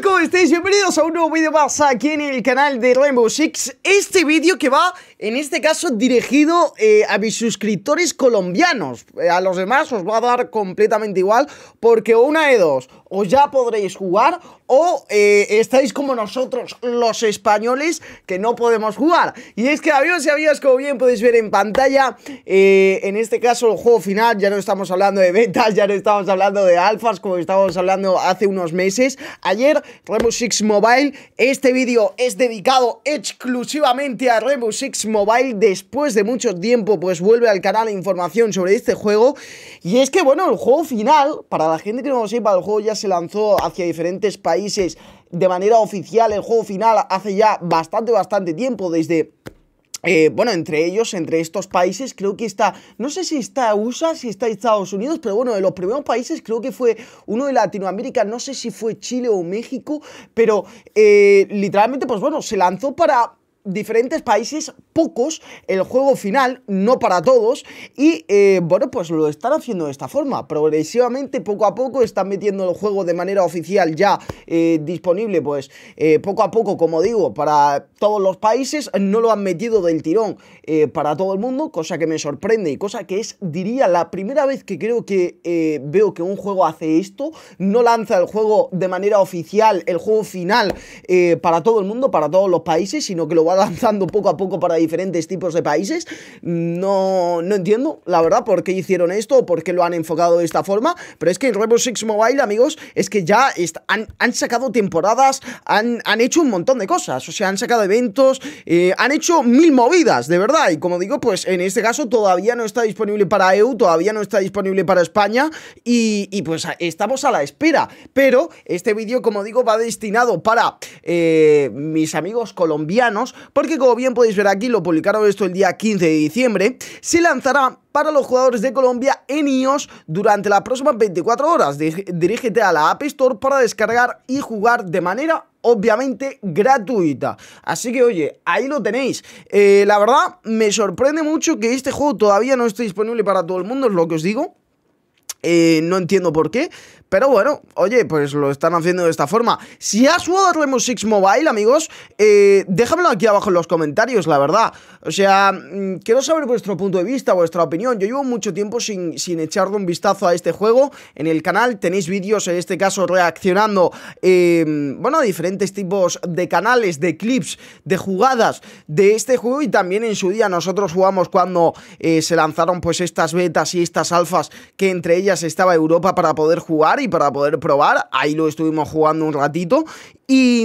¡Hola! ¿Cómo estáis? Bienvenidos a un nuevo vídeo más aquí en el canal de Rainbow Six Este vídeo que va, en este caso, dirigido eh, a mis suscriptores colombianos eh, A los demás os va a dar completamente igual Porque una de dos o ya podréis jugar, o eh, estáis como nosotros, los españoles, que no podemos jugar. Y es que, amigos y amigas, como bien podéis ver en pantalla, eh, en este caso el juego final, ya no estamos hablando de betas, ya no estamos hablando de alfas, como estábamos hablando hace unos meses. Ayer, Rainbow Six Mobile, este vídeo es dedicado exclusivamente a Rainbow Six Mobile, después de mucho tiempo, pues vuelve al canal información sobre este juego. Y es que, bueno, el juego final, para la gente que no lo sepa, el juego ya se lanzó hacia diferentes países de manera oficial el juego final hace ya bastante, bastante tiempo, desde eh, bueno, entre ellos, entre estos países, creo que está, no sé si está USA, si está Estados Unidos, pero bueno, de los primeros países creo que fue uno de Latinoamérica, no sé si fue Chile o México, pero eh, literalmente, pues bueno, se lanzó para diferentes países, pocos, el juego final, no para todos, y eh, bueno, pues lo están haciendo de esta forma, progresivamente, poco a poco, están metiendo el juego de manera oficial ya eh, disponible, pues eh, poco a poco, como digo, para todos los países, no lo han metido del tirón para todo el mundo, cosa que me sorprende y cosa que es, diría, la primera vez que creo que veo que un juego hace esto, no lanza el juego de manera oficial, el juego final, para todo el mundo, para todos los países, sino que lo va lanzando poco a poco para diferentes tipos de países. No, no entiendo, la verdad, por qué hicieron esto o por qué lo han enfocado de esta forma. Pero es que en Rainbow Six Mobile, amigos, es que ya han, sacado temporadas, han, hecho un montón de cosas. O sea, han sacado eventos, eh, han hecho mil movidas, de verdad. Y como digo, pues en este caso todavía no está disponible para EU, todavía no está disponible para España. Y, pues estamos a la espera. Pero este vídeo, como digo, va destinado para eh, mis amigos colombianos porque como bien podéis ver aquí, lo publicaron esto el día 15 de diciembre, se lanzará para los jugadores de Colombia en iOS durante las próximas 24 horas. Dirígete a la App Store para descargar y jugar de manera obviamente gratuita. Así que oye, ahí lo tenéis. Eh, la verdad, me sorprende mucho que este juego todavía no esté disponible para todo el mundo, es lo que os digo. Eh, no entiendo por qué. Pero bueno, oye, pues lo están haciendo de esta forma. Si has jugado a Rainbow Mobile, amigos, eh, déjamelo aquí abajo en los comentarios, la verdad. O sea, mm, quiero saber vuestro punto de vista, vuestra opinión. Yo llevo mucho tiempo sin, sin echarle un vistazo a este juego. En el canal tenéis vídeos, en este caso, reaccionando, eh, bueno, a diferentes tipos de canales, de clips, de jugadas de este juego. Y también en su día nosotros jugamos cuando se lanzaron pues estas betas y estas alfas que entre ellas se estaba Europa para poder jugar y para poder probar. Ahí lo estuvimos jugando un ratito. Y,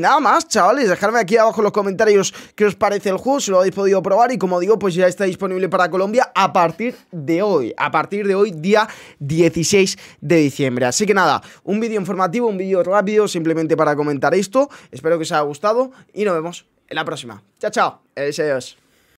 nada más, chavales, dejadme aquí abajo en los comentarios qué os parece el juego, si lo habéis podido probar. Y como digo, pues ya está disponible para Colombia a partir de hoy. A partir de hoy, día 16 de diciembre. Así que nada, un vídeo informativo, un vídeo rápido, simplemente para comentar esto. Espero que os haya gustado y nos vemos en la próxima. Chao, chao. Adiós